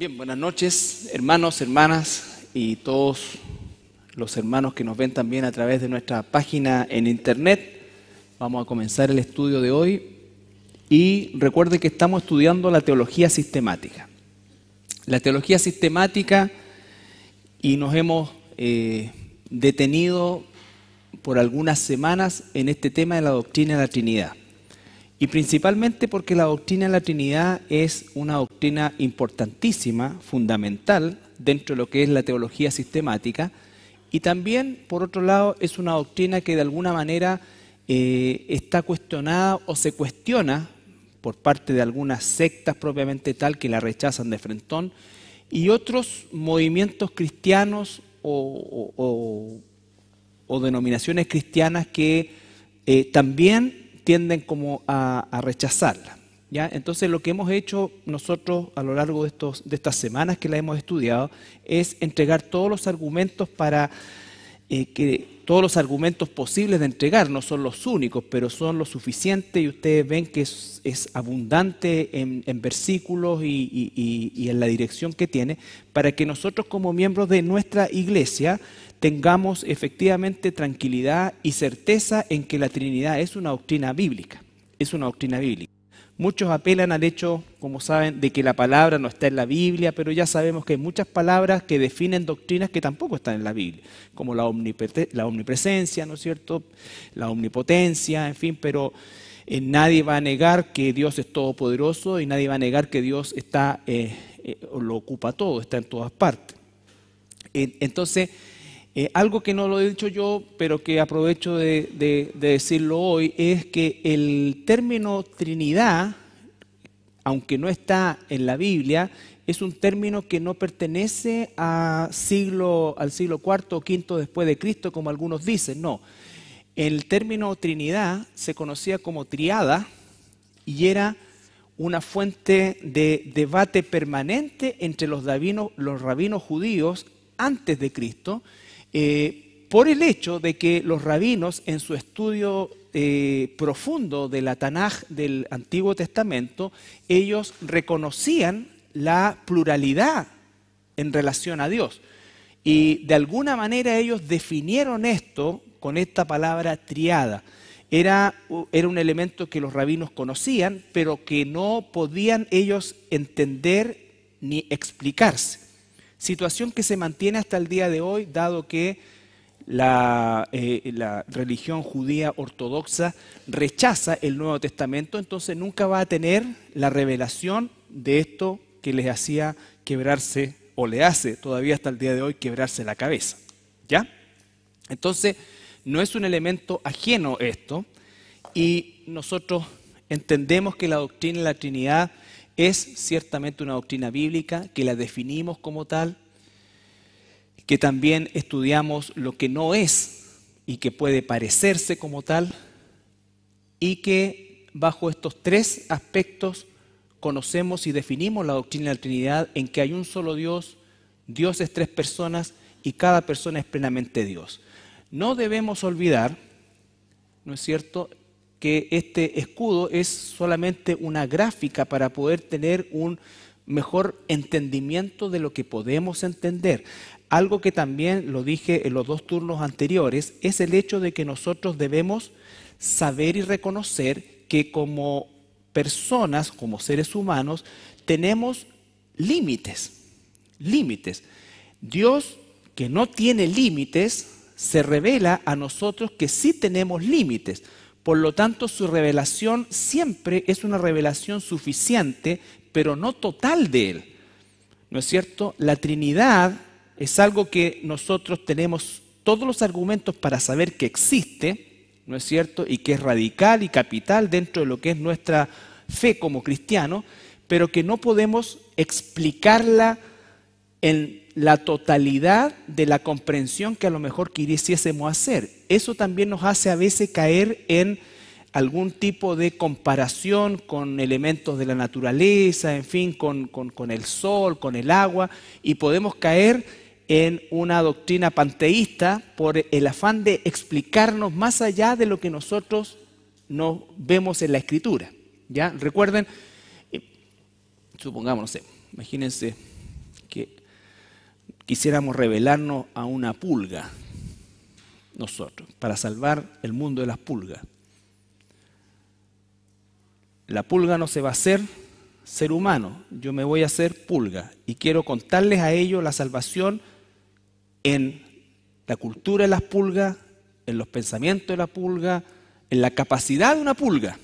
Bien, buenas noches, hermanos, hermanas y todos los hermanos que nos ven también a través de nuestra página en internet. Vamos a comenzar el estudio de hoy y recuerde que estamos estudiando la teología sistemática. La teología sistemática y nos hemos eh, detenido por algunas semanas en este tema de la doctrina de la Trinidad. Y principalmente porque la doctrina de la Trinidad es una doctrina importantísima, fundamental, dentro de lo que es la teología sistemática. Y también, por otro lado, es una doctrina que de alguna manera eh, está cuestionada o se cuestiona por parte de algunas sectas propiamente tal que la rechazan de frentón y otros movimientos cristianos o, denominaciones cristianas que eh, también tienden como a, rechazarla. ¿ya? Entonces lo que hemos hecho nosotros a lo largo de, estos, de estas semanas que la hemos estudiado es entregar todos los argumentos para eh, que todos los argumentos posibles de entregar no son los únicos, pero son lo suficiente y ustedes ven que es, abundante en, versículos y en la dirección que tiene para que nosotros como miembros de nuestra iglesia tengamos efectivamente tranquilidad y certeza en que la Trinidad es una doctrina bíblica, es una doctrina bíblica. Muchos apelan al hecho, como saben, de que la palabra no está en la Biblia, pero ya sabemos que hay muchas palabras que definen doctrinas que tampoco están en la Biblia, como la, omnipresencia, ¿no es cierto? La omnipotencia, en fin, pero eh, nadie va a negar que Dios es todopoderoso y nadie va a negar que Dios está, eh, eh, lo ocupa todo, está en todas partes. entonces, eh, algo que no lo he dicho yo, pero que aprovecho de, decirlo hoy, es que el término Trinidad, aunque no está en la Biblia, es un término que no pertenece siglo, al siglo IV o V después de Cristo, como algunos dicen, no. El término Trinidad se conocía como triada y era una fuente de debate permanente entre los, los rabinos judíos antes de Cristo eh, por el hecho de que los rabinos en su estudio eh, profundo de la Tanaj del Antiguo Testamento, ellos reconocían la pluralidad en relación a Dios. Y de alguna manera ellos definieron esto con esta palabra triada. Era, era, un elemento que los rabinos conocían, pero que no podían ellos entender ni explicarse situación que se mantiene hasta el día de hoy, dado que eh, la, religión judía ortodoxa rechaza el Nuevo Testamento, entonces nunca va a tener la revelación de esto que les hacía quebrarse o le hace todavía hasta el día de hoy quebrarse la cabeza. ¿Ya? Entonces, no es un elemento ajeno esto y nosotros entendemos que la doctrina de la Trinidad es ciertamente una doctrina bíblica que la definimos como tal, que también estudiamos lo que no es y que puede parecerse como tal, y que bajo estos tres aspectos conocemos y definimos la doctrina de la Trinidad en que hay un solo Dios, Dios es tres personas y cada persona es plenamente Dios. No debemos olvidar, ¿no es cierto?, que este escudo es solamente una gráfica para poder tener un mejor entendimiento de lo que podemos entender. Algo que también lo dije en los dos turnos anteriores es el hecho de que nosotros debemos saber y reconocer que como personas, como seres humanos, tenemos límites, límites. Dios, que no tiene límites, se revela a nosotros que sí tenemos límites. Por lo tanto, su revelación siempre es una revelación suficiente, pero no total de Él. ¿No es cierto? La Trinidad es algo que nosotros tenemos todos los argumentos para saber que existe, ¿no es cierto? Y que es radical y capital dentro de lo que es nuestra fe como cristiano, pero que no podemos explicarla en la totalidad de la comprensión que a lo mejor quisiésemos hacer. Eso también nos hace a veces caer en algún tipo de comparación con elementos de la naturaleza, en fin, con, el sol, con el agua, y podemos caer en una doctrina panteísta por el afán de explicarnos más allá de lo que nosotros nos vemos en la escritura. ¿Ya? Recuerden, eh, supongamos, sé, imagínense quisiéramos revelarnos a una pulga, nosotros, para salvar el mundo de las pulgas. La pulga no se va a hacer ser humano, yo me voy a hacer pulga y quiero contarles a ellos la salvación en la cultura de las pulgas, en los pensamientos de la pulga, en la capacidad de una pulga,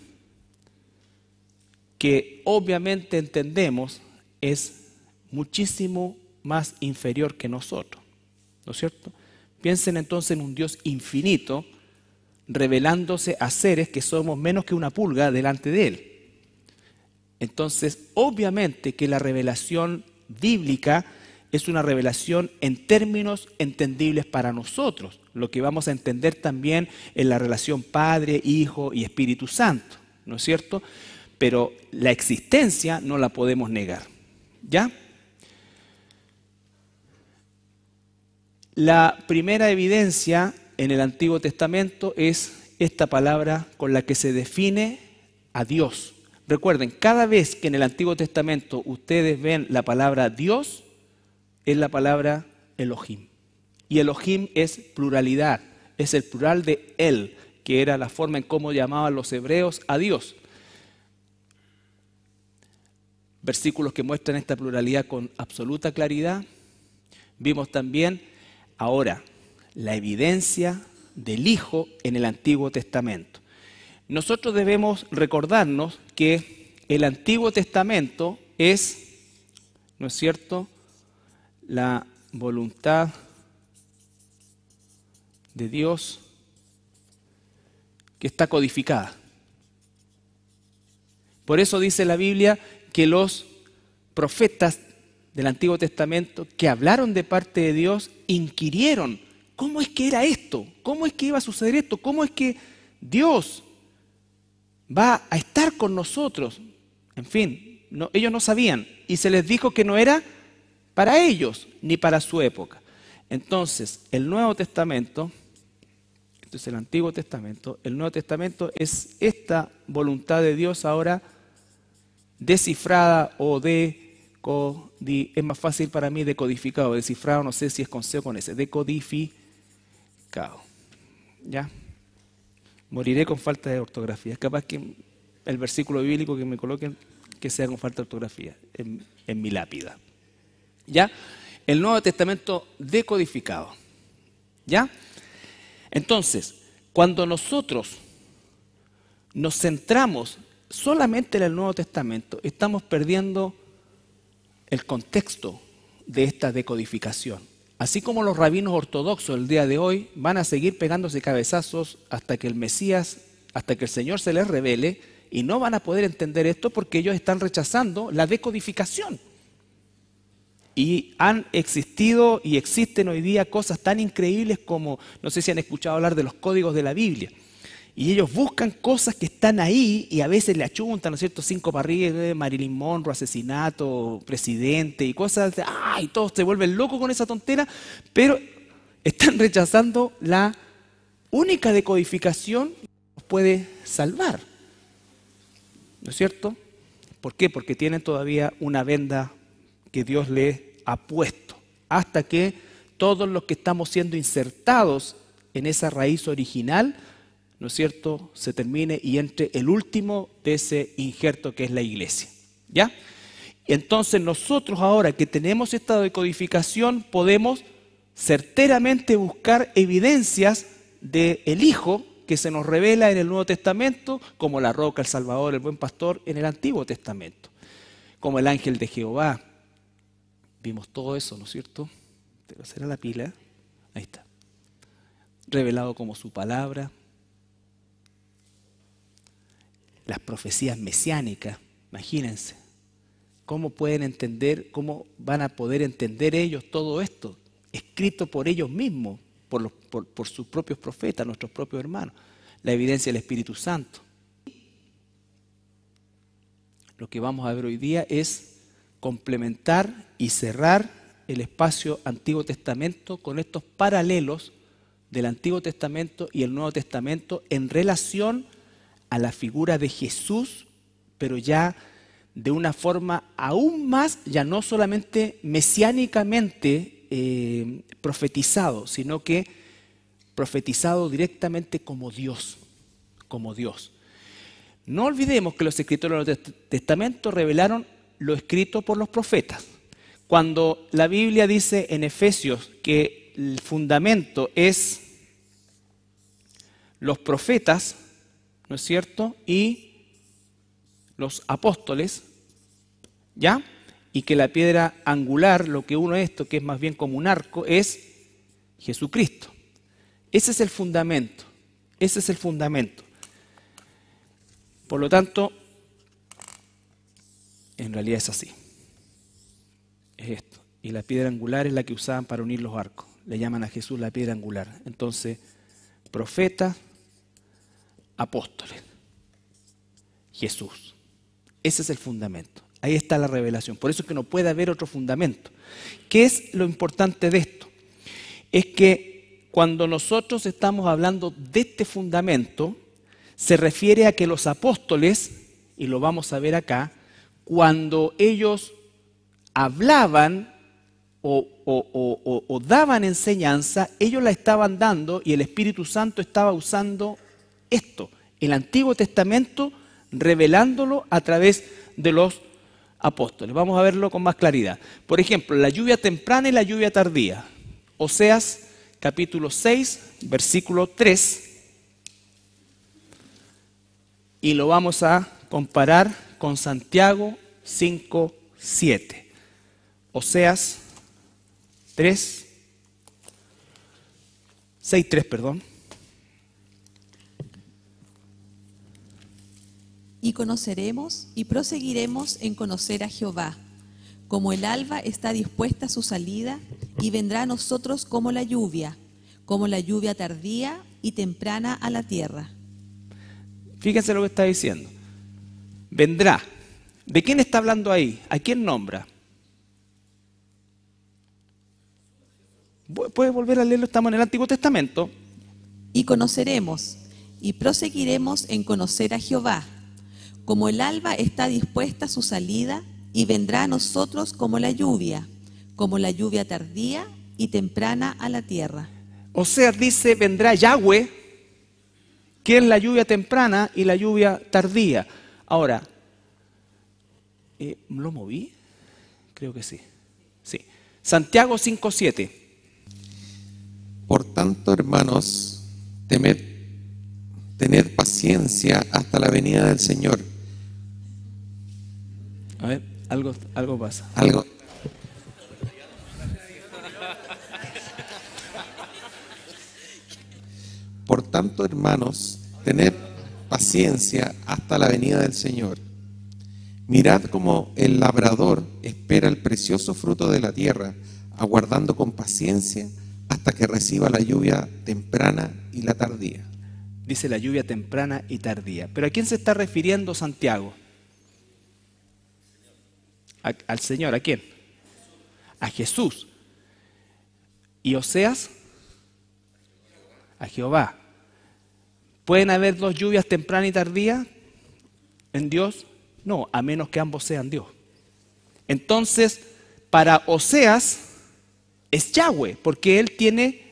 que obviamente entendemos es muchísimo más inferior que nosotros. ¿No es cierto? Piensen entonces en un Dios infinito revelándose a seres que somos menos que una pulga delante de Él. Entonces, obviamente que la revelación bíblica es una revelación en términos entendibles para nosotros, lo que vamos a entender también en la relación Padre, Hijo y Espíritu Santo, ¿no es cierto? Pero la existencia no la podemos negar, ¿ya? La primera evidencia en el Antiguo Testamento es esta palabra con la que se define a Dios. Recuerden, cada vez que en el Antiguo Testamento ustedes ven la palabra Dios, es la palabra Elohim. Y Elohim es pluralidad, es el plural de Él, que era la forma en cómo llamaban los hebreos a Dios. Versículos que muestran esta pluralidad con absoluta claridad. Vimos también Ahora, la evidencia del Hijo en el Antiguo Testamento. Nosotros debemos recordarnos que el Antiguo Testamento es, ¿no es cierto?, la voluntad de Dios que está codificada. Por eso dice la Biblia que los profetas del Antiguo Testamento que hablaron de parte de Dios, inquirieron, ¿cómo es que era esto? ¿Cómo es que iba a suceder esto? ¿Cómo es que Dios va a estar con nosotros? En fin, ellos no sabían y se les dijo que no era para ellos ni para su época. Entonces, el Nuevo Testamento, entonces es el Antiguo Testamento, el Nuevo Testamento es esta voluntad de Dios ahora descifrada o de es más fácil para mí decodificado, descifrado, no sé si es consejo con ese, decodificado. ¿Ya? Moriré con falta de ortografía. Es capaz que el versículo bíblico que me coloquen que sea con falta de ortografía en, en mi lápida. ¿Ya? El Nuevo Testamento decodificado. ¿Ya? Entonces, cuando nosotros nos centramos solamente en el Nuevo Testamento, estamos perdiendo el contexto de esta decodificación. Así como los rabinos ortodoxos el día de hoy van a seguir pegándose cabezazos hasta que el Mesías, hasta que el Señor se les revele, y no van a poder entender esto porque ellos están rechazando la decodificación. Y han existido y existen hoy día cosas tan increíbles como, no sé si han escuchado hablar de los códigos de la Biblia. Y ellos buscan cosas que están ahí y a veces le achuntan, ¿no es cierto?, cinco parrillas, eh, Marilyn Monroe, asesinato, presidente y cosas. ¡Ay! Todos se vuelven locos con esa tontera, pero están rechazando la única decodificación que nos puede salvar. ¿No es cierto? ¿Por qué? Porque tienen todavía una venda que Dios le ha puesto. Hasta que todos los que estamos siendo insertados en esa raíz original ¿no es cierto?, se termine y entre el último de ese injerto que es la iglesia. ¿Ya? Entonces nosotros ahora que tenemos esta decodificación podemos certeramente buscar evidencias del Hijo que se nos revela en el Nuevo Testamento como la roca, el Salvador, el buen pastor en el Antiguo Testamento, como el ángel de Jehová. Vimos todo eso, ¿no es cierto? Te hacer a la pila. Ahí está. Revelado como su palabra, las profecías mesiánicas, imagínense, ¿cómo pueden entender, cómo van a poder entender ellos todo esto, escrito por ellos mismos, por, por, por sus propios profetas, nuestros propios hermanos? La evidencia del Espíritu Santo. Lo que vamos a ver hoy día es complementar y cerrar el espacio Antiguo Testamento con estos paralelos del Antiguo Testamento y el Nuevo Testamento en relación a la figura de Jesús, pero ya de una forma aún más, ya no solamente mesiánicamente eh, profetizado, sino que profetizado directamente como Dios, como Dios. No olvidemos que los escritores del Testamento revelaron lo escrito por los profetas. Cuando la Biblia dice en Efesios que el fundamento es los profetas, ¿no es cierto? Y los apóstoles, ¿ya? Y que la piedra angular, lo que uno esto, que es más bien como un arco, es Jesucristo. Ese es el fundamento, ese es el fundamento. Por lo tanto, en realidad es así. Es esto. Y la piedra angular es la que usaban para unir los arcos. Le llaman a Jesús la piedra angular. Entonces, profeta apóstoles. Jesús. Ese es el fundamento. Ahí está la revelación. Por eso es que no puede haber otro fundamento. ¿Qué es lo importante de esto? Es que cuando nosotros estamos hablando de este fundamento, se refiere a que los apóstoles, y lo vamos a ver acá, cuando ellos hablaban o, o daban enseñanza, ellos la estaban dando y el Espíritu Santo estaba usando esto, el Antiguo Testamento revelándolo a través de los apóstoles. Vamos a verlo con más claridad. Por ejemplo, la lluvia temprana y la lluvia tardía. Oseas capítulo 6, versículo 3. Y lo vamos a comparar con Santiago 5, 7. Oseas 3, 6, 3, perdón. y conoceremos y proseguiremos en conocer a Jehová. Como el alba está dispuesta a su salida y vendrá a nosotros como la lluvia, como la lluvia tardía y temprana a la tierra. Fíjense lo que está diciendo. Vendrá. ¿De quién está hablando ahí? ¿A quién nombra? Puedes volver a leerlo, estamos en el Antiguo Testamento. Y conoceremos y proseguiremos en conocer a Jehová. Como el alba está dispuesta a su salida y vendrá a nosotros como la lluvia, como la lluvia tardía y temprana a la tierra. O sea, dice, vendrá Yahweh, que es la lluvia temprana y la lluvia tardía. Ahora, eh, ¿lo moví? Creo que sí. Sí. Santiago 5.7. Por tanto, hermanos, temed, tened paciencia hasta la venida del Señor a ver, algo, algo pasa. Algo. Por tanto, hermanos, tened paciencia hasta la venida del Señor. Mirad como el labrador espera el precioso fruto de la tierra, aguardando con paciencia hasta que reciba la lluvia temprana y la tardía. Dice la lluvia temprana y tardía. Pero ¿a quién se está refiriendo Santiago? al Señor, ¿a quién? A Jesús. Y Oseas, a Jehová. ¿Pueden haber dos lluvias temprana y tardía en Dios? No, a menos que ambos sean Dios. Entonces, para Oseas es Yahweh, porque él tiene,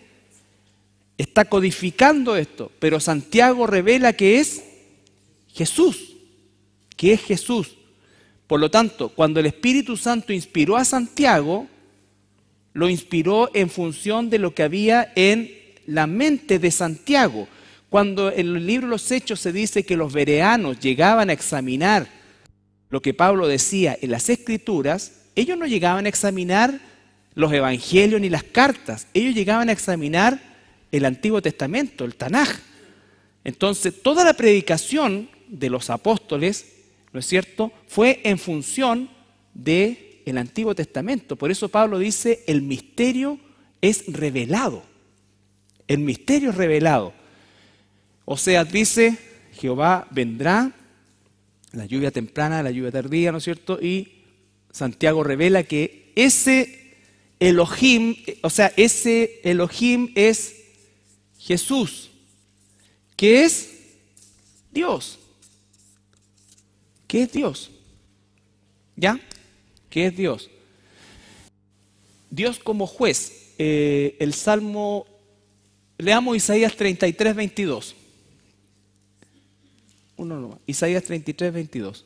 está codificando esto, pero Santiago revela que es Jesús, que es Jesús. Por lo tanto, cuando el Espíritu Santo inspiró a Santiago, lo inspiró en función de lo que había en la mente de Santiago. Cuando en el libro Los Hechos se dice que los vereanos llegaban a examinar lo que Pablo decía en las Escrituras, ellos no llegaban a examinar los evangelios ni las cartas, ellos llegaban a examinar el Antiguo Testamento, el Tanaj. Entonces, toda la predicación de los apóstoles ¿no es cierto? Fue en función de el Antiguo Testamento. Por eso Pablo dice, el misterio es revelado. El misterio es revelado. O sea, dice, Jehová vendrá, la lluvia temprana, la lluvia tardía, ¿no es cierto? Y Santiago revela que ese Elohim, o sea, ese Elohim es Jesús, que es Dios. ¿Qué es Dios? ¿Ya? ¿Qué es Dios? Dios como juez. Eh, el Salmo, leamos Isaías 33, 22. Uno nomás. Isaías 33, 22.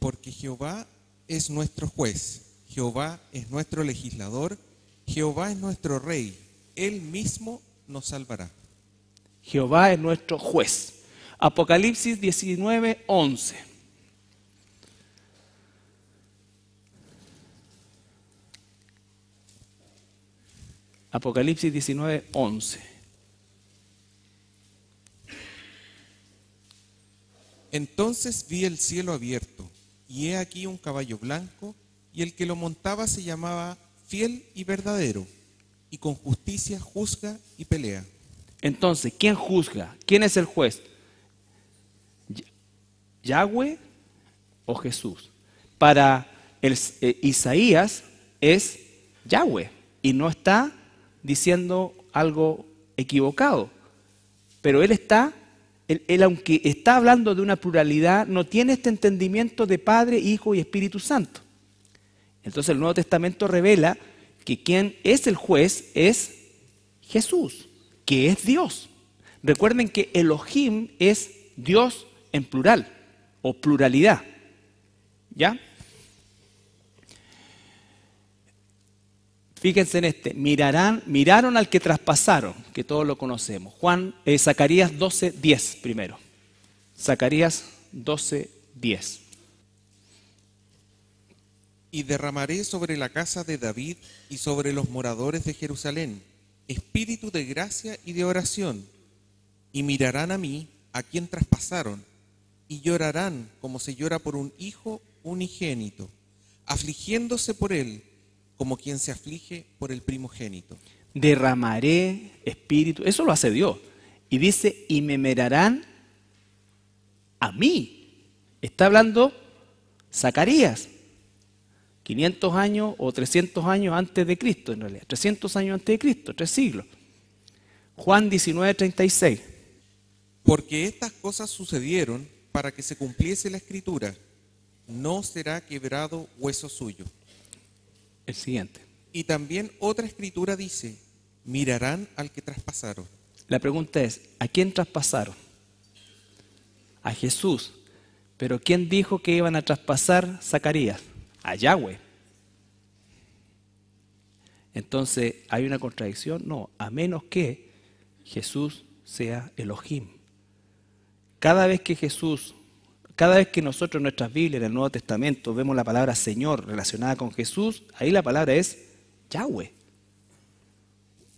Porque Jehová es nuestro juez, Jehová es nuestro legislador, Jehová es nuestro rey, él mismo nos salvará. Jehová es nuestro juez. Apocalipsis 19, 11. Apocalipsis 19, 11. Entonces vi el cielo abierto, y he aquí un caballo blanco, y el que lo montaba se llamaba fiel y verdadero, y con justicia juzga y pelea. Entonces, ¿quién juzga? ¿Quién es el juez? Yahweh o Jesús. Para el, eh, Isaías es Yahweh y no está diciendo algo equivocado. Pero él está, él, aunque está hablando de una pluralidad, no tiene este entendimiento de Padre, Hijo y Espíritu Santo. Entonces el Nuevo Testamento revela que quien es el juez es Jesús, que es Dios. Recuerden que Elohim es Dios en plural o pluralidad. ¿Ya? Fíjense en este, mirarán, miraron al que traspasaron, que todos lo conocemos. Juan, eh, Zacarías 12, 10 primero. Zacarías 12, 10. Y derramaré sobre la casa de David y sobre los moradores de Jerusalén espíritu de gracia y de oración, y mirarán a mí, a quien traspasaron, y llorarán como se llora por un hijo unigénito, afligiéndose por él como quien se aflige por el primogénito. Derramaré espíritu, eso lo hace Dios. Y dice, y me a mí. Está hablando Zacarías, 500 años o 300 años antes de Cristo, en realidad, 300 años antes de Cristo, tres siglos. Juan 19, 36. Porque estas cosas sucedieron para que se cumpliese la escritura, no será quebrado hueso suyo. El siguiente. Y también otra escritura dice, mirarán al que traspasaron. La pregunta es, ¿a quién traspasaron? A Jesús. Pero ¿quién dijo que iban a traspasar Zacarías? A Yahweh. Entonces, ¿hay una contradicción? No, a menos que Jesús sea Elohim. Cada vez que Jesús, cada vez que nosotros en nuestras Biblias, en el Nuevo Testamento, vemos la palabra Señor relacionada con Jesús, ahí la palabra es Yahweh.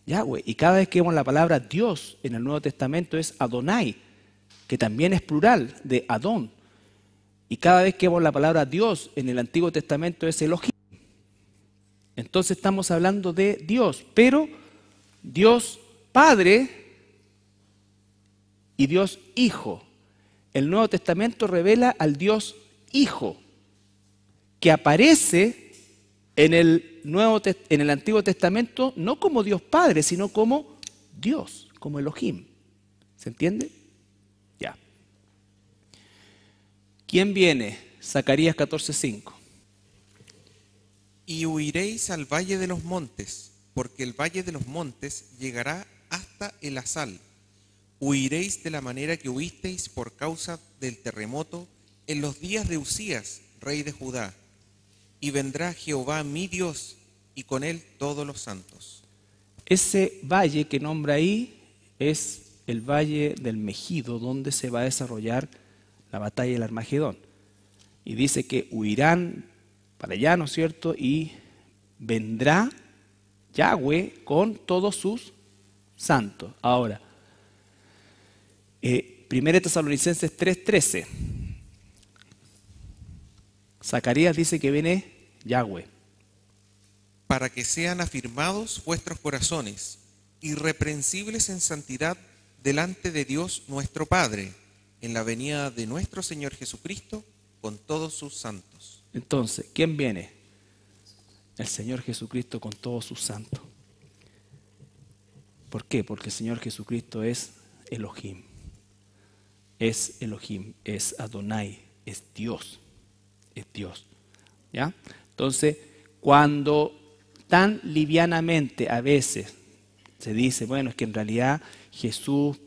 Yahweh. Y cada vez que vemos la palabra Dios en el Nuevo Testamento es Adonai, que también es plural de Adón. Y cada vez que vemos la palabra Dios en el Antiguo Testamento es Elohim. Entonces estamos hablando de Dios, pero Dios Padre y Dios Hijo el Nuevo Testamento revela al Dios Hijo, que aparece en el, Nuevo, en el Antiguo Testamento no como Dios Padre, sino como Dios, como Elohim. ¿Se entiende? Ya. ¿Quién viene? Zacarías 14:5. Y huiréis al valle de los montes, porque el valle de los montes llegará hasta el asalto huiréis de la manera que huisteis por causa del terremoto en los días de Usías, rey de Judá, y vendrá Jehová mi Dios y con él todos los santos. Ese valle que nombra ahí es el valle del Mejido, donde se va a desarrollar la batalla del Armagedón. Y dice que huirán para allá, ¿no es cierto? Y vendrá Yahweh con todos sus santos. Ahora, eh, Primero 1 Tesalonicenses 3:13. Zacarías dice que viene Yahweh. Para que sean afirmados vuestros corazones, irreprensibles en santidad delante de Dios nuestro Padre, en la venida de nuestro Señor Jesucristo con todos sus santos. Entonces, ¿quién viene? El Señor Jesucristo con todos sus santos. ¿Por qué? Porque el Señor Jesucristo es Elohim es Elohim, es Adonai, es Dios, es Dios. ¿Ya? Entonces, cuando tan livianamente a veces se dice, bueno, es que en realidad Jesús,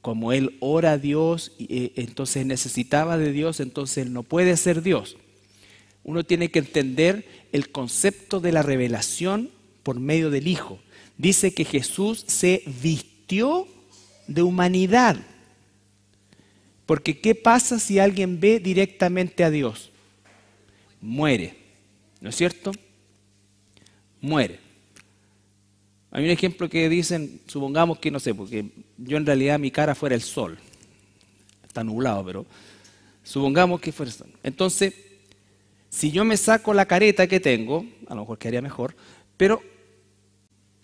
como él ora a Dios, eh, entonces necesitaba de Dios, entonces él no puede ser Dios. Uno tiene que entender el concepto de la revelación por medio del Hijo. Dice que Jesús se vistió de humanidad. Porque ¿qué pasa si alguien ve directamente a Dios? Muere, ¿no es cierto? Muere. Hay un ejemplo que dicen, supongamos que no sé, porque yo en realidad mi cara fuera el sol. Está nublado, pero supongamos que fuera el sol. Entonces, si yo me saco la careta que tengo, a lo mejor quedaría mejor, pero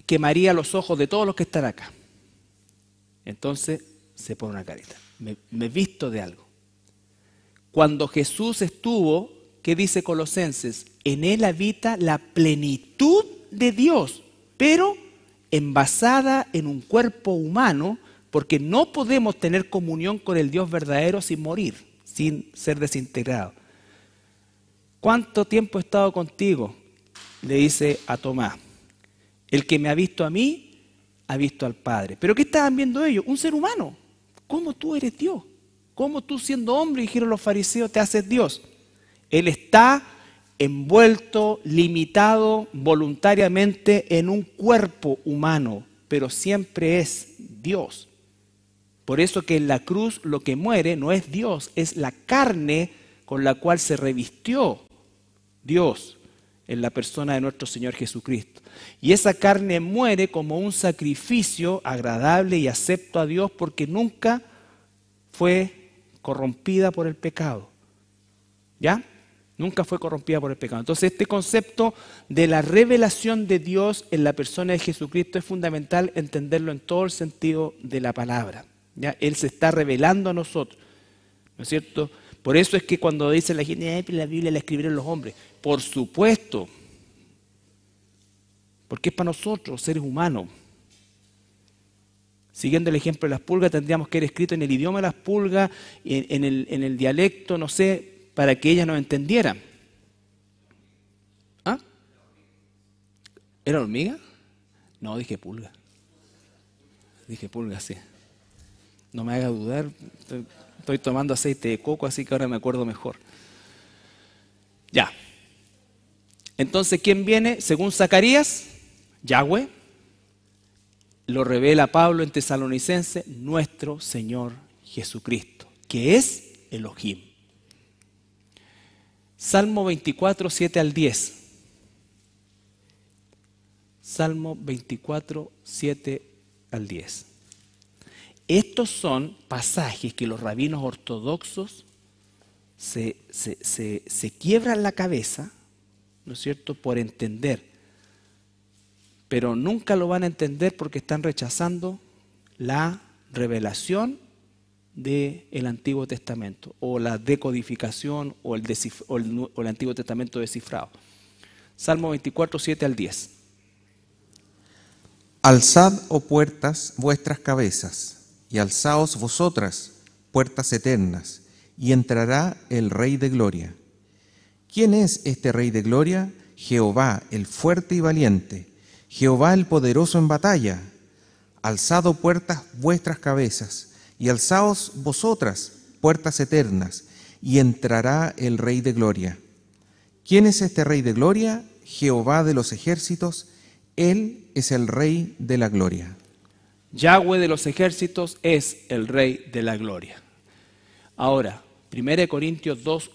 quemaría los ojos de todos los que están acá. Entonces se pone una careta me, he visto de algo. Cuando Jesús estuvo, ¿qué dice Colosenses? En él habita la plenitud de Dios, pero envasada en un cuerpo humano, porque no podemos tener comunión con el Dios verdadero sin morir, sin ser desintegrado. ¿Cuánto tiempo he estado contigo? Le dice a Tomás. El que me ha visto a mí, ha visto al Padre. ¿Pero qué estaban viendo ellos? Un ser humano. ¿Cómo tú eres Dios? ¿Cómo tú siendo hombre, dijeron los fariseos, te haces Dios? Él está envuelto, limitado voluntariamente en un cuerpo humano, pero siempre es Dios. Por eso que en la cruz lo que muere no es Dios, es la carne con la cual se revistió Dios en la persona de nuestro Señor Jesucristo. Y esa carne muere como un sacrificio agradable y acepto a Dios porque nunca fue corrompida por el pecado. ¿Ya? Nunca fue corrompida por el pecado. Entonces este concepto de la revelación de Dios en la persona de Jesucristo es fundamental entenderlo en todo el sentido de la palabra. ¿ya? Él se está revelando a nosotros. ¿No es cierto? Por eso es que cuando dice la gente, la Biblia la escribieron los hombres por supuesto, porque es para nosotros, seres humanos. Siguiendo el ejemplo de las pulgas, tendríamos que haber escrito en el idioma de las pulgas, en, el, dialecto, no sé, para que ellas nos entendieran. ¿Ah? ¿Era hormiga? No, dije pulga. Dije pulga, sí. No me haga dudar, estoy tomando aceite de coco, así que ahora me acuerdo mejor. Ya. Entonces, ¿quién viene? Según Zacarías, Yahweh, lo revela Pablo en Tesalonicense, nuestro Señor Jesucristo, que es Elohim. Salmo 24, 7 al 10. Salmo 24, 7 al 10. Estos son pasajes que los rabinos ortodoxos se, se quiebran la cabeza ¿no es cierto?, por entender. Pero nunca lo van a entender porque están rechazando la revelación del el Antiguo Testamento, o la decodificación, o el, Antiguo Testamento descifrado. Salmo 24, 7 al 10. Alzad, o oh puertas, vuestras cabezas, y alzaos vosotras, puertas eternas, y entrará el Rey de Gloria. ¿Quién es este Rey de Gloria? Jehová, el fuerte y valiente, Jehová el poderoso en batalla. Alzado puertas vuestras cabezas, y alzaos vosotras puertas eternas, y entrará el Rey de Gloria. ¿Quién es este Rey de Gloria? Jehová de los ejércitos, Él es el Rey de la Gloria. Yahweh de los ejércitos es el Rey de la Gloria. Ahora, 1 Corintios 2,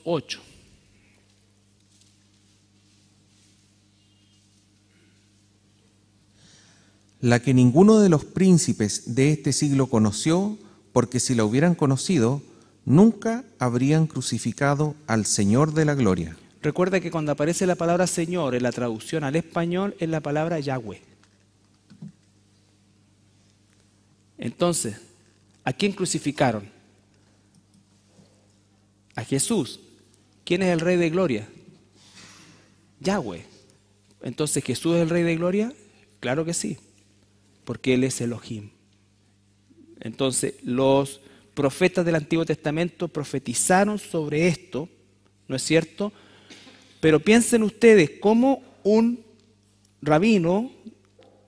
la que ninguno de los príncipes de este siglo conoció, porque si la hubieran conocido, nunca habrían crucificado al Señor de la gloria. Recuerda que cuando aparece la palabra Señor en la traducción al español es la palabra Yahweh. Entonces, ¿a quién crucificaron? A Jesús. ¿Quién es el Rey de Gloria? Yahweh. Entonces, ¿Jesús es el Rey de Gloria? Claro que sí porque Él es Elohim. Entonces, los profetas del Antiguo Testamento profetizaron sobre esto, ¿no es cierto? Pero piensen ustedes cómo un rabino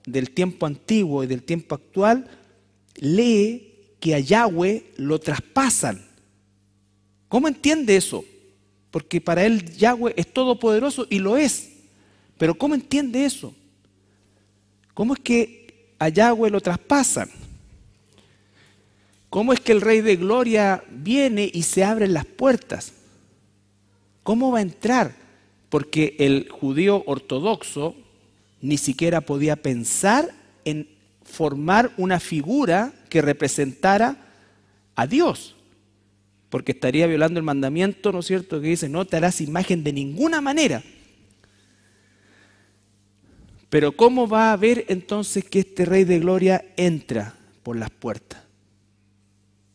del tiempo antiguo y del tiempo actual lee que a Yahweh lo traspasan. ¿Cómo entiende eso? Porque para él Yahweh es todopoderoso y lo es. Pero ¿cómo entiende eso? ¿Cómo es que a Yahweh lo traspasan. ¿Cómo es que el Rey de Gloria viene y se abren las puertas? ¿Cómo va a entrar? Porque el judío ortodoxo ni siquiera podía pensar en formar una figura que representara a Dios, porque estaría violando el mandamiento, ¿no es cierto?, que dice, no te harás imagen de ninguna manera. Pero ¿cómo va a ver entonces que este rey de gloria entra por las puertas?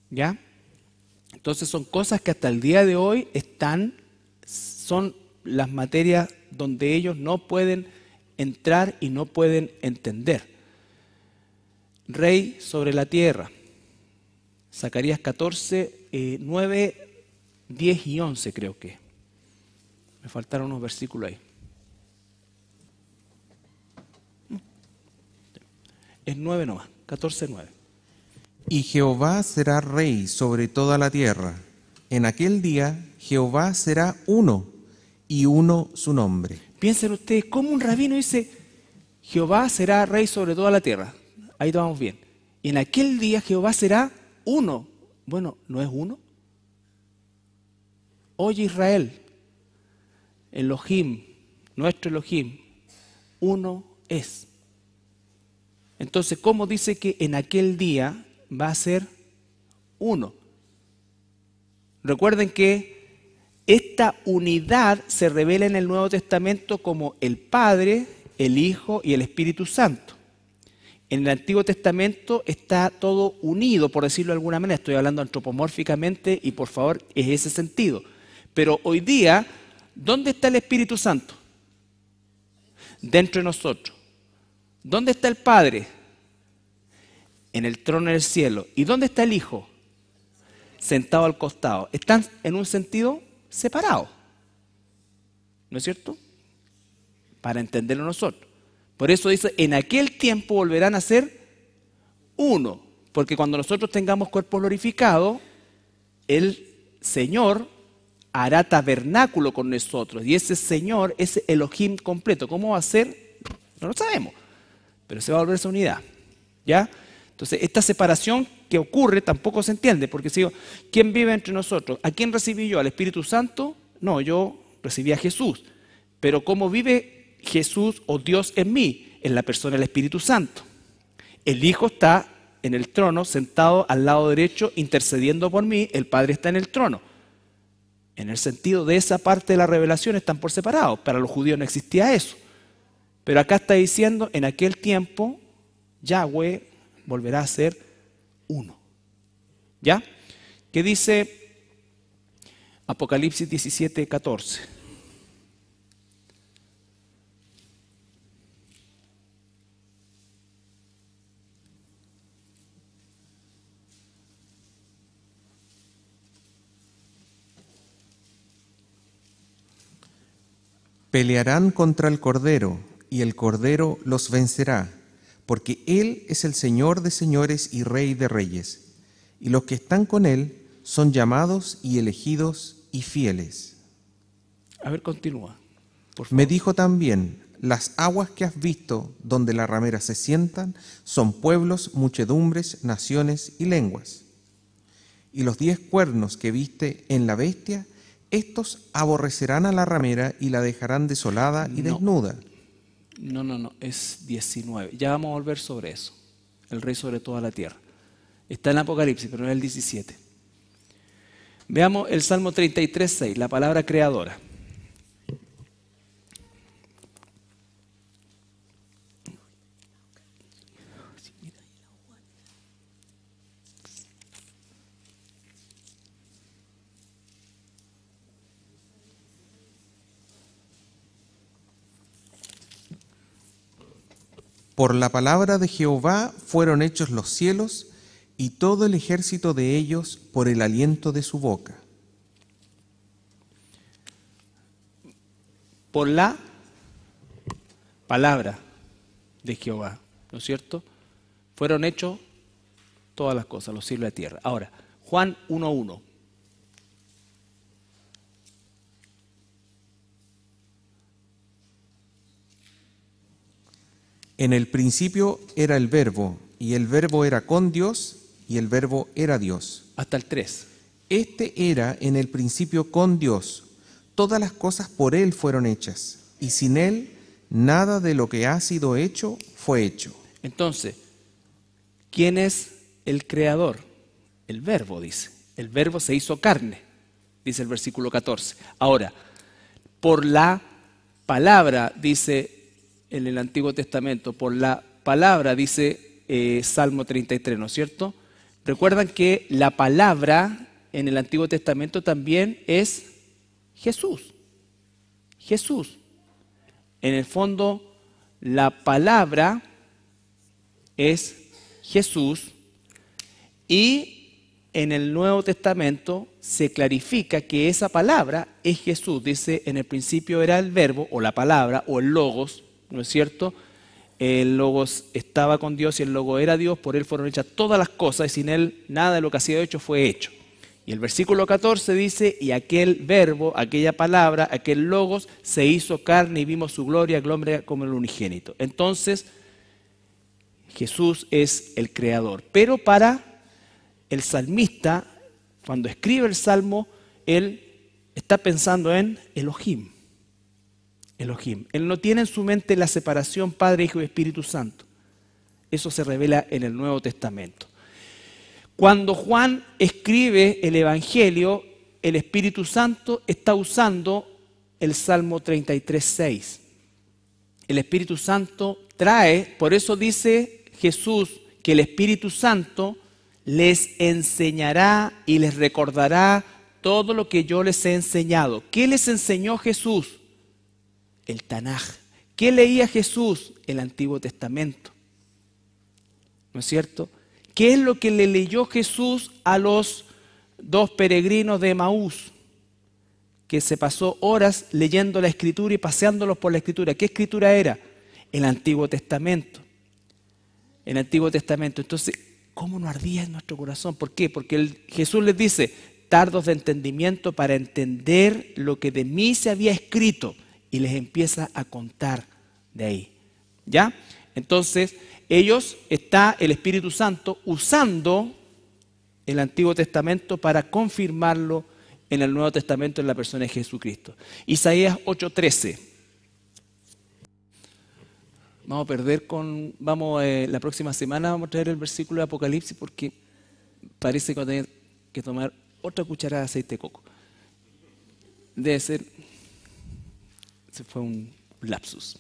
¿Ya? Entonces son cosas que hasta el día de hoy están, son las materias donde ellos no pueden entrar y no pueden entender. Rey sobre la tierra. Zacarías 14, 9, 10 y 11 creo que. Me faltaron unos versículos ahí. Es 9 nomás, 9. Y Jehová será rey sobre toda la tierra. En aquel día Jehová será uno y uno su nombre. Piensen ustedes, ¿cómo un rabino dice, Jehová será rey sobre toda la tierra? Ahí vamos bien. Y en aquel día Jehová será uno. Bueno, ¿no es uno? Oye Israel, Elohim, nuestro Elohim, uno es. Entonces, ¿cómo dice que en aquel día va a ser uno? Recuerden que esta unidad se revela en el Nuevo Testamento como el Padre, el Hijo y el Espíritu Santo. En el Antiguo Testamento está todo unido, por decirlo de alguna manera, estoy hablando antropomórficamente y por favor es ese sentido. Pero hoy día, ¿dónde está el Espíritu Santo? Dentro de nosotros. ¿Dónde está el Padre? En el trono del cielo. ¿Y dónde está el Hijo? Sentado al costado. Están en un sentido separado. ¿No es cierto? Para entenderlo nosotros. Por eso dice, en aquel tiempo volverán a ser uno. Porque cuando nosotros tengamos cuerpo glorificado, el Señor hará tabernáculo con nosotros. Y ese Señor es Elohim completo. ¿Cómo va a ser? No lo sabemos pero se va a volver esa unidad. ¿Ya? Entonces, esta separación que ocurre tampoco se entiende, porque si digo, ¿quién vive entre nosotros? ¿A quién recibí yo? ¿Al Espíritu Santo? No, yo recibí a Jesús. Pero ¿cómo vive Jesús o Dios en mí? En la persona del Espíritu Santo. El Hijo está en el trono, sentado al lado derecho, intercediendo por mí, el Padre está en el trono. En el sentido de esa parte de la revelación están por separado. Para los judíos no existía eso. Pero acá está diciendo, en aquel tiempo, Yahweh volverá a ser uno. ¿Ya? ¿Qué dice Apocalipsis 17, 14? Pelearán contra el Cordero y el Cordero los vencerá, porque Él es el Señor de señores y Rey de reyes, y los que están con Él son llamados y elegidos y fieles. A ver, continúa. Me dijo también, las aguas que has visto donde la ramera se sientan son pueblos, muchedumbres, naciones y lenguas. Y los diez cuernos que viste en la bestia, estos aborrecerán a la ramera y la dejarán desolada y desnuda. No, no, no, es 19. Ya vamos a volver sobre eso. El rey sobre toda la tierra. Está en Apocalipsis, pero no es el 17. Veamos el Salmo 33, 6, la palabra creadora. Por la palabra de Jehová fueron hechos los cielos y todo el ejército de ellos por el aliento de su boca. Por la palabra de Jehová, ¿no es cierto? Fueron hechos todas las cosas, los cielos y la tierra. Ahora, Juan 1.1. En el principio era el verbo, y el verbo era con Dios, y el verbo era Dios. Hasta el 3. Este era en el principio con Dios. Todas las cosas por Él fueron hechas, y sin Él nada de lo que ha sido hecho fue hecho. Entonces, ¿quién es el creador? El verbo, dice. El verbo se hizo carne, dice el versículo 14. Ahora, por la palabra, dice en el Antiguo Testamento, por la palabra, dice eh, Salmo 33, ¿no es cierto? Recuerdan que la palabra en el Antiguo Testamento también es Jesús. Jesús. En el fondo, la palabra es Jesús y en el Nuevo Testamento se clarifica que esa palabra es Jesús. Dice, en el principio era el verbo o la palabra o el logos ¿no es cierto? El Logos estaba con Dios y el Logos era Dios, por él fueron hechas todas las cosas y sin él nada de lo que ha sido hecho fue hecho. Y el versículo 14 dice, y aquel verbo, aquella palabra, aquel logos se hizo carne y vimos su gloria, gloria como el unigénito. Entonces, Jesús es el creador. Pero para el salmista, cuando escribe el salmo, él está pensando en Elohim, Elohim. Él no tiene en su mente la separación Padre, Hijo y Espíritu Santo. Eso se revela en el Nuevo Testamento. Cuando Juan escribe el Evangelio, el Espíritu Santo está usando el Salmo 33.6. El Espíritu Santo trae, por eso dice Jesús que el Espíritu Santo les enseñará y les recordará todo lo que yo les he enseñado. ¿Qué les enseñó Jesús? el Tanaj. ¿Qué leía Jesús? El Antiguo Testamento. ¿No es cierto? ¿Qué es lo que le leyó Jesús a los dos peregrinos de Maús? Que se pasó horas leyendo la escritura y paseándolos por la escritura. ¿Qué escritura era? El Antiguo Testamento. El Antiguo Testamento. Entonces, ¿cómo no ardía en nuestro corazón? ¿Por qué? Porque Jesús les dice, tardos de entendimiento para entender lo que de mí se había escrito y les empieza a contar de ahí. ¿Ya? Entonces, ellos está el Espíritu Santo usando el Antiguo Testamento para confirmarlo en el Nuevo Testamento en la persona de Jesucristo. Isaías 8:13. Vamos a perder con, vamos, eh, la próxima semana vamos a traer el versículo de Apocalipsis porque parece que va a tener que tomar otra cucharada de aceite de coco. Debe ser se fue un lapsus.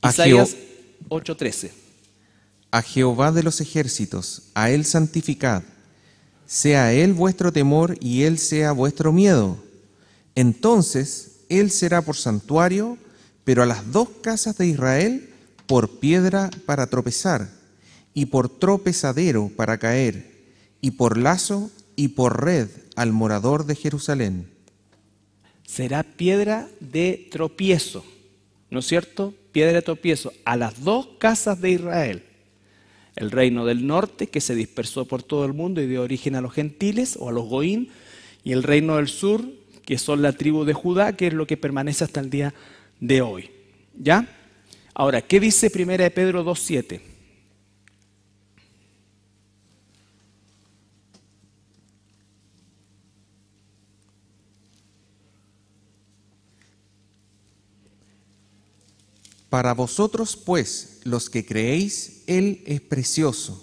A Isaías 8:13. A Jehová de los ejércitos, a Él santificad, sea Él vuestro temor y Él sea vuestro miedo. Entonces Él será por santuario, pero a las dos casas de Israel por piedra para tropezar, y por tropezadero para caer, y por lazo y por red al morador de Jerusalén será piedra de tropiezo, ¿no es cierto? Piedra de tropiezo a las dos casas de Israel. El reino del norte, que se dispersó por todo el mundo y dio origen a los gentiles o a los goín, y el reino del sur, que son la tribu de Judá, que es lo que permanece hasta el día de hoy. ¿Ya? Ahora, ¿qué dice primera de Pedro 2.7? Para vosotros, pues, los que creéis, Él es precioso,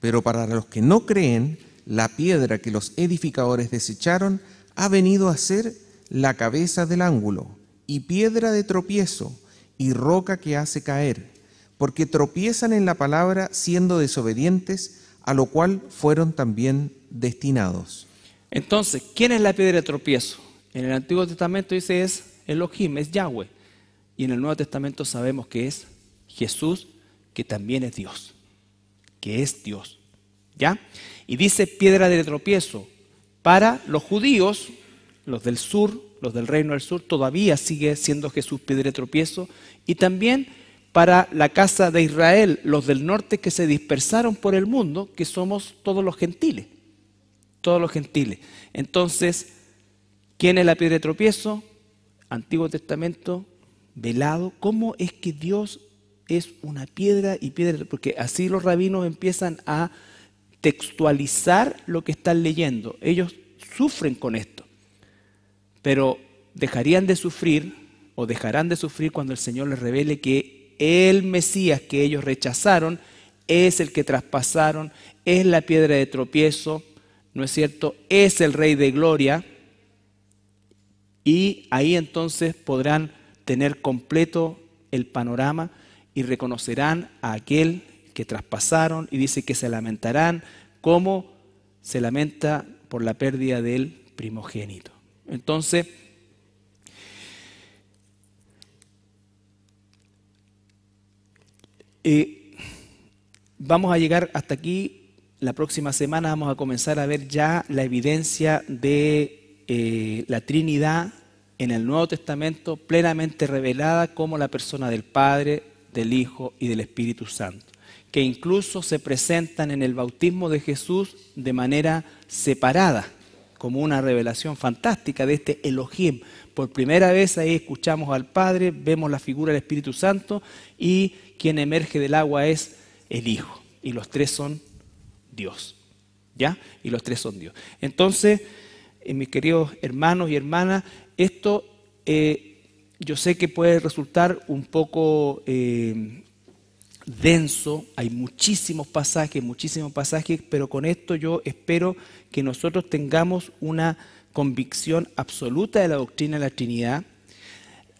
pero para los que no creen, la piedra que los edificadores desecharon ha venido a ser la cabeza del ángulo, y piedra de tropiezo, y roca que hace caer, porque tropiezan en la palabra siendo desobedientes, a lo cual fueron también destinados. Entonces, ¿quién es la piedra de tropiezo? En el Antiguo Testamento dice es Elohim, es Yahweh. Y en el Nuevo Testamento sabemos que es Jesús, que también es Dios, que es Dios. ¿Ya? Y dice piedra de tropiezo. Para los judíos, los del sur, los del reino del sur, todavía sigue siendo Jesús piedra de tropiezo. Y también para la casa de Israel, los del norte que se dispersaron por el mundo, que somos todos los gentiles. Todos los gentiles. Entonces, ¿quién es la piedra de tropiezo? Antiguo Testamento, velado cómo es que Dios es una piedra y piedra, porque así los rabinos empiezan a textualizar lo que están leyendo. Ellos sufren con esto, pero dejarían de sufrir o dejarán de sufrir cuando el Señor les revele que el Mesías que ellos rechazaron es el que traspasaron, es la piedra de tropiezo, ¿no es cierto? Es el Rey de Gloria. Y ahí entonces podrán tener completo el panorama y reconocerán a aquel que traspasaron y dice que se lamentarán como se lamenta por la pérdida del primogénito. Entonces, eh, vamos a llegar hasta aquí. La próxima semana vamos a comenzar a ver ya la evidencia de eh, la Trinidad en el Nuevo Testamento plenamente revelada como la persona del Padre, del Hijo y del Espíritu Santo, que incluso se presentan en el bautismo de Jesús de manera separada, como una revelación fantástica de este Elohim. Por primera vez ahí escuchamos al Padre, vemos la figura del Espíritu Santo y quien emerge del agua es el Hijo. Y los tres son Dios. ¿Ya? Y los tres son Dios. Entonces, eh, mis queridos hermanos y hermanas, esto eh, yo sé que puede resultar un poco eh, denso, hay muchísimos pasajes, muchísimos pasajes, pero con esto yo espero que nosotros tengamos una convicción absoluta de la doctrina de la Trinidad,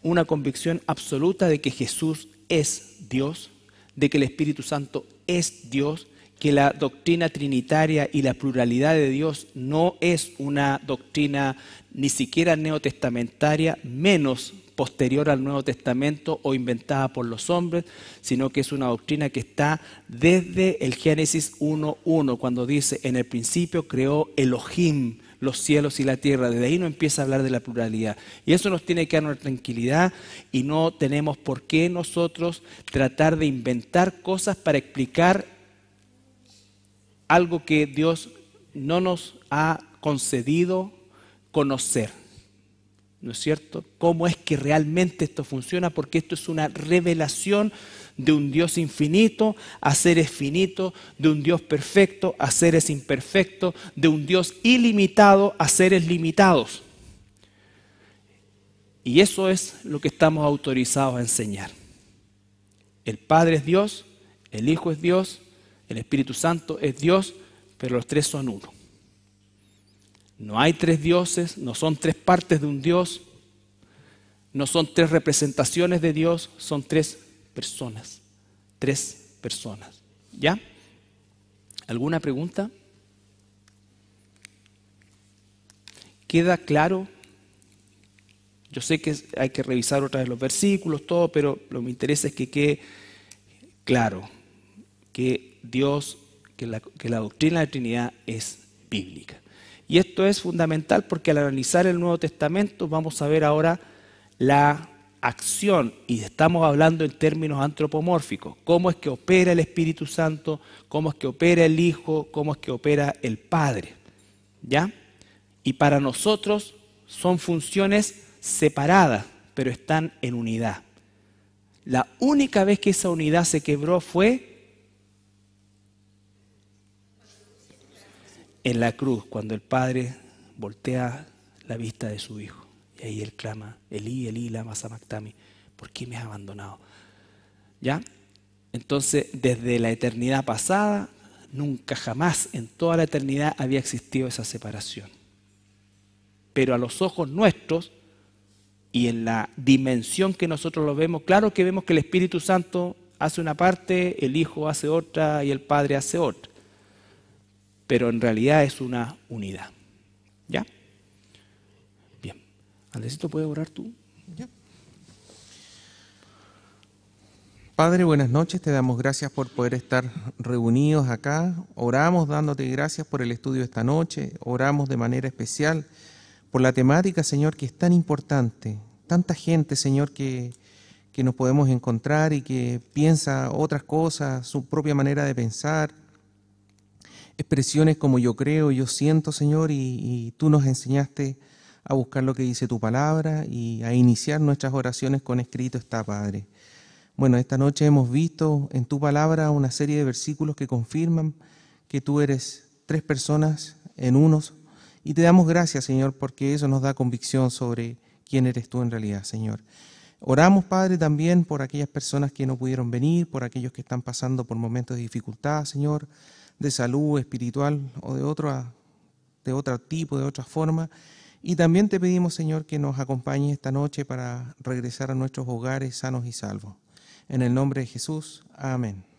una convicción absoluta de que Jesús es Dios, de que el Espíritu Santo es Dios, que la doctrina trinitaria y la pluralidad de Dios no es una doctrina ni siquiera neotestamentaria, menos posterior al Nuevo Testamento o inventada por los hombres, sino que es una doctrina que está desde el Génesis 1.1, cuando dice, en el principio creó Elohim los cielos y la tierra. Desde ahí no empieza a hablar de la pluralidad. Y eso nos tiene que dar una tranquilidad y no tenemos por qué nosotros tratar de inventar cosas para explicar algo que Dios no nos ha concedido conocer. ¿No es cierto? ¿Cómo es que realmente esto funciona? Porque esto es una revelación de un Dios infinito a seres finitos, de un Dios perfecto a seres imperfectos, de un Dios ilimitado a seres limitados. Y eso es lo que estamos autorizados a enseñar. El Padre es Dios, el Hijo es Dios el Espíritu Santo es Dios, pero los tres son uno. No hay tres dioses, no son tres partes de un Dios, no son tres representaciones de Dios, son tres personas. Tres personas. ¿Ya? ¿Alguna pregunta? ¿Queda claro? Yo sé que hay que revisar otra vez los versículos, todo, pero lo que me interesa es que quede claro que Dios, que la, doctrina de la Trinidad es bíblica. Y esto es fundamental porque al analizar el Nuevo Testamento vamos a ver ahora la acción, y estamos hablando en términos antropomórficos, cómo es que opera el Espíritu Santo, cómo es que opera el Hijo, cómo es que opera el Padre. ¿Ya? Y para nosotros son funciones separadas, pero están en unidad. La única vez que esa unidad se quebró fue en la cruz, cuando el Padre voltea la vista de su Hijo. Y ahí él clama, Elí, Elí, lama Samaktami, ¿por qué me has abandonado? ¿Ya? Entonces, desde la eternidad pasada, nunca jamás en toda la eternidad había existido esa separación. Pero a los ojos nuestros y en la dimensión que nosotros lo vemos, claro que vemos que el Espíritu Santo hace una parte, el Hijo hace otra y el Padre hace otra pero en realidad es una unidad. ¿Ya? Bien. Andresito, ¿puedes orar tú? Padre, buenas noches. Te damos gracias por poder estar reunidos acá. Oramos dándote gracias por el estudio esta noche. Oramos de manera especial por la temática, Señor, que es tan importante. Tanta gente, Señor, que, que nos podemos encontrar y que piensa otras cosas, su propia manera de pensar expresiones como yo creo, yo siento, Señor, y, tú nos enseñaste a buscar lo que dice tu palabra y a iniciar nuestras oraciones con escrito está, Padre. Bueno, esta noche hemos visto en tu palabra una serie de versículos que confirman que tú eres tres personas en unos y te damos gracias, Señor, porque eso nos da convicción sobre quién eres tú en realidad, Señor. Oramos, Padre, también por aquellas personas que no pudieron venir, por aquellos que están pasando por momentos de dificultad, Señor, de salud espiritual o de, otro, de tipo, de otra forma. Y también te pedimos, Señor, que nos acompañes esta noche para regresar a nuestros hogares sanos y salvos. En el nombre de Jesús, amén.